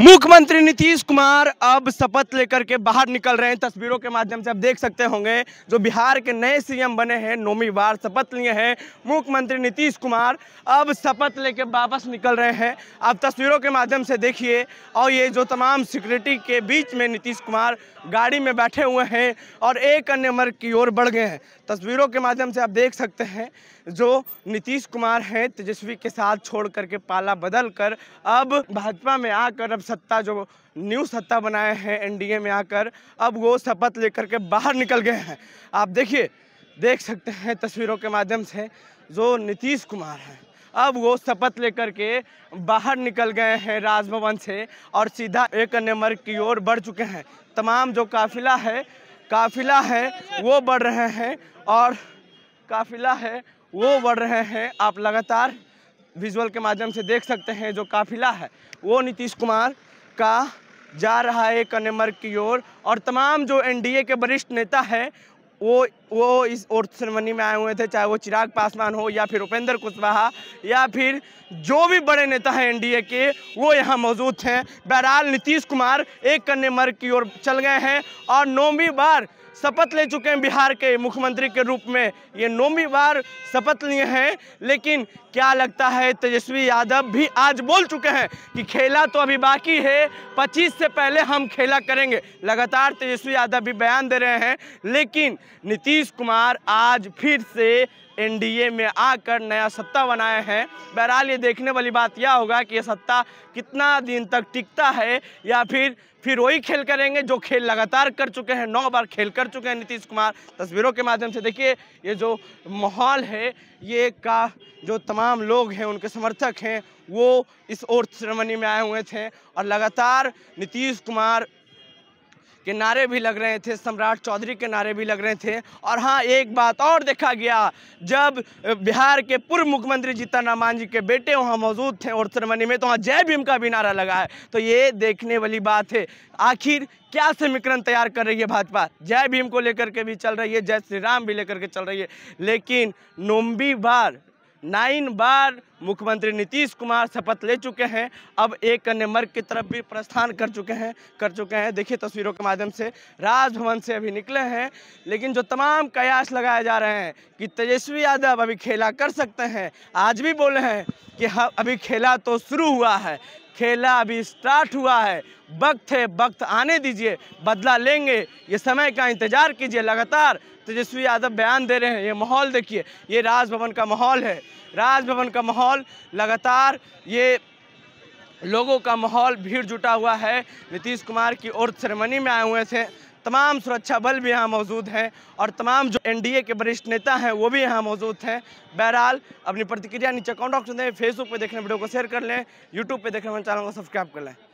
मुख्यमंत्री नीतीश कुमार अब शपथ लेकर के बाहर निकल रहे हैं तस्वीरों के माध्यम से आप देख सकते होंगे जो बिहार के नए सीएम बने हैं नौवीं बार शपथ लिए हैं मुख्यमंत्री नीतीश कुमार अब शपथ लेकर वापस निकल रहे हैं आप तस्वीरों के माध्यम से देखिए और ये जो तमाम सिक्योरिटी के बीच में नीतीश कुमार गाड़ी में बैठे हुए हैं और एक अन्य मर्ग की ओर बढ़ गए हैं तस्वीरों के माध्यम से आप देख सकते हैं जो नीतीश कुमार हैं तेजस्वी के साथ छोड़ करके पाला बदल कर अब भाजपा में आकर अब सत्ता जो न्यू सत्ता बनाए हैं एनडीए में आकर अब वो शपथ लेकर के बाहर निकल गए हैं आप देखिए देख सकते हैं तस्वीरों के माध्यम से जो नीतीश कुमार हैं अब वो शपथ लेकर के बाहर निकल गए हैं राजभवन से और सीधा एक अन्य मर्ग की ओर बढ़ चुके हैं तमाम जो काफिला है काफिला है वो बढ़ रहे हैं और काफिला है वो बढ़ रहे हैं आप लगातार विजुअल के माध्यम से देख सकते हैं जो काफिला है वो नीतीश कुमार का जा रहा है कन्यामर्ग की ओर और, और तमाम जो एनडीए के वरिष्ठ नेता है वो वो इस और सेरेमनी में आए हुए थे चाहे वो चिराग पासवान हो या फिर उपेंद्र कुशवाहा या फिर जो भी बड़े नेता हैं एनडीए के वो यहाँ मौजूद थे बहरहाल नीतीश कुमार एक कन्या मर्ग की ओर चल गए हैं और नौवीं बार शपथ ले चुके हैं बिहार के मुख्यमंत्री के रूप में ये नौवीं बार शपथ लिए हैं लेकिन क्या लगता है तेजस्वी यादव भी आज बोल चुके हैं कि खेला तो अभी बाकी है 25 से पहले हम खेला करेंगे लगातार तेजस्वी यादव भी बयान दे रहे हैं लेकिन नीतीश नीतीश कुमार आज फिर से एनडीए में आकर नया सत्ता बनाए हैं बहरहाल ये देखने वाली बात यह होगा कि ये सत्ता कितना दिन तक टिकता है या फिर फिर वही खेल करेंगे जो खेल लगातार कर चुके हैं नौ बार खेल कर चुके हैं नीतीश कुमार तस्वीरों के माध्यम से देखिए ये जो माहौल है ये का जो तमाम लोग हैं उनके समर्थक हैं वो इस ओर सेरेमनी में आए हुए थे और लगातार नीतीश कुमार के नारे भी लग रहे थे सम्राट चौधरी के नारे भी लग रहे थे और हाँ एक बात और देखा गया जब बिहार के पूर्व मुख्यमंत्री जीतन रामान जी के बेटे वहाँ मौजूद थे और सरमनी में तो वहाँ जय भीम का भी नारा लगा है तो ये देखने वाली बात है आखिर क्या समीकरण तैयार कर रही है भाजपा जय भीम को लेकर के भी चल रही है जय श्री राम भी लेकर के चल रही है लेकिन नोम्बी बार नाइन बार मुख्यमंत्री नीतीश कुमार शपथ ले चुके हैं अब एक अन्य मर्ग की तरफ भी प्रस्थान कर चुके हैं कर चुके हैं देखिए तस्वीरों के माध्यम से राजभवन से अभी निकले हैं लेकिन जो तमाम कयास लगाए जा रहे हैं कि तेजस्वी यादव अभी खेला कर सकते हैं आज भी बोले हैं कि हाँ अभी खेला तो शुरू हुआ है खेला अभी स्टार्ट हुआ है वक्त है वक्त आने दीजिए बदला लेंगे ये समय का इंतज़ार कीजिए लगातार तेजस्वी यादव बयान दे रहे हैं ये माहौल देखिए ये राजभवन का माहौल है राजभवन का माहौल लगातार ये लोगों का माहौल भीड़ जुटा हुआ है नीतीश कुमार की और सेरेमनी में आए हुए थे तमाम सुरक्षा बल भी यहाँ मौजूद हैं और तमाम जो एनडीए के वरिष्ठ नेता हैं वो भी यहाँ मौजूद हैं बहरहाल अपनी प्रतिक्रिया नीचे कॉन्टॉक्ट दें फेसबुक पर देखने वीडियो को शेयर कर लें यूट्यूब पर देखने वाले चैनल को सब्सक्राइब कर लें